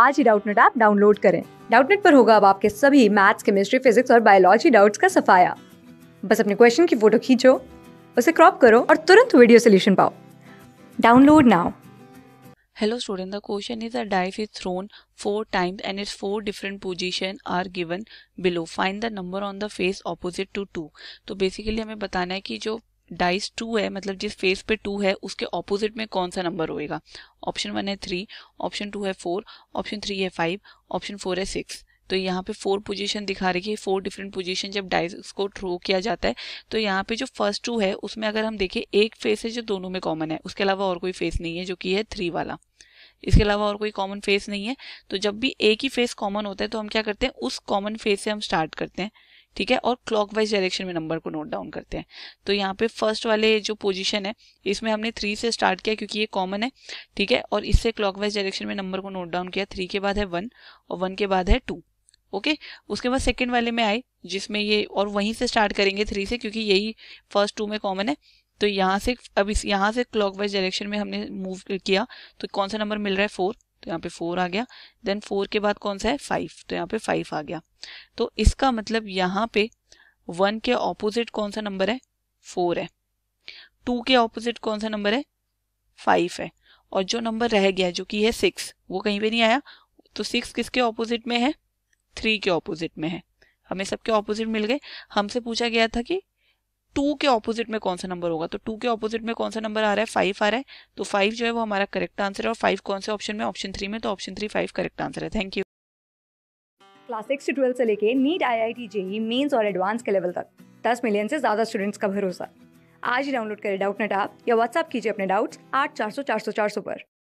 आज ही Doubtnut app download करें डाउटनेट पर होगा अब आपके सभी मैथ्स केमिस्ट्री फिजिक्स और बायोलॉजी डाउट्स का सफाया बस अपने क्वेश्चन की फोटो खींचो उसे क्रॉप करो और तुरंत वीडियो सोल्यूशन पाओ download now hello student the question is a dice is thrown four times and its four different position are given below find the number on the face opposite to 2 तो basically हमें बताना है कि जो dice to है मतलब जिस face पे टू है उसके ऑपोजिट में कौन सा नंबर होएगा ऑप्शन वन है थ्री ऑप्शन टू है फोर ऑप्शन थ्री है फाइव ऑप्शन फोर है सिक्स तो यहाँ पे फोर पोजीशन दिखा रही है फोर डिफरेंट पोजीशन जब डाइस को थ्रो किया जाता है तो यहाँ पे जो फर्स्ट टू है उसमें अगर हम देखें एक फेस है जो दोनों में कॉमन है उसके अलावा और कोई फेस नहीं है जो कि है थ्री वाला इसके अलावा और कोई कॉमन फेस नहीं है तो जब भी एक ही फेस कॉमन होता है तो हम क्या करते हैं उस कॉमन फेस से हम स्टार्ट करते हैं ठीक है और क्लॉकवाइज डायरेक्शन में नंबर को नोट डाउन करते हैं तो यहाँ पे फर्स्ट वाले जो पोजीशन है इसमें हमने थ्री से स्टार्ट किया क्योंकि ये कॉमन है ठीक है और इससे क्लॉकवाइज डायरेक्शन में नंबर को नोट डाउन किया थ्री के बाद है वन और वन के बाद है टू ओके okay? उसके बाद सेकेंड वाले में आए जिसमें ये और वहीं से स्टार्ट करेंगे थ्री से क्योंकि यही फर्स्ट टू में कॉमन है तो यहाँ से अब इस यहाँ से क्लॉकवाइज डायरेक्शन में हमने मूव किया तो कौन सा नंबर मिल रहा है फोर तो यहाँ पे फोर आ गया देन फोर के बाद कौन सा है फाइव तो यहाँ पे फाइव आ गया तो इसका मतलब यहाँ पे वन के ऑपोजिट कौन सा नंबर है फोर है टू के ऑपोजिट कौन सा नंबर है फाइव है और जो नंबर रह गया जो कि है सिक्स वो कहीं पे नहीं आया तो सिक्स किसके ऑपोजिट में है थ्री के ऑपोजिट में है हमें सबके ऑपोजिट मिल गए हमसे पूछा गया था कि टू के ऑपोजिट में कौन सा नंबर होगा तो टू के ऑपोजिट में कौन सा नंबर आ रहा है फाइव आ रहा है तो फाइव जो है वो हमारा करेक्ट आंसर है और फाइव कौन से ऑप्शन में ऑप्शन थ्री में तो option three five correct answer है थैंक यू क्लास सिक्स से ट्वेल्थ से लेके NEET I I T JEE mains और एडवांस के लेवल तक दस मिलियन से ज़्यादा स्टूडेंट्स का भरोसा आज ही डाउनलोड करें डाउट नेट आप या व्हाट्सअप कीजिए अपने डाउट्स आठ चार सौ चार सौ चार सौ पर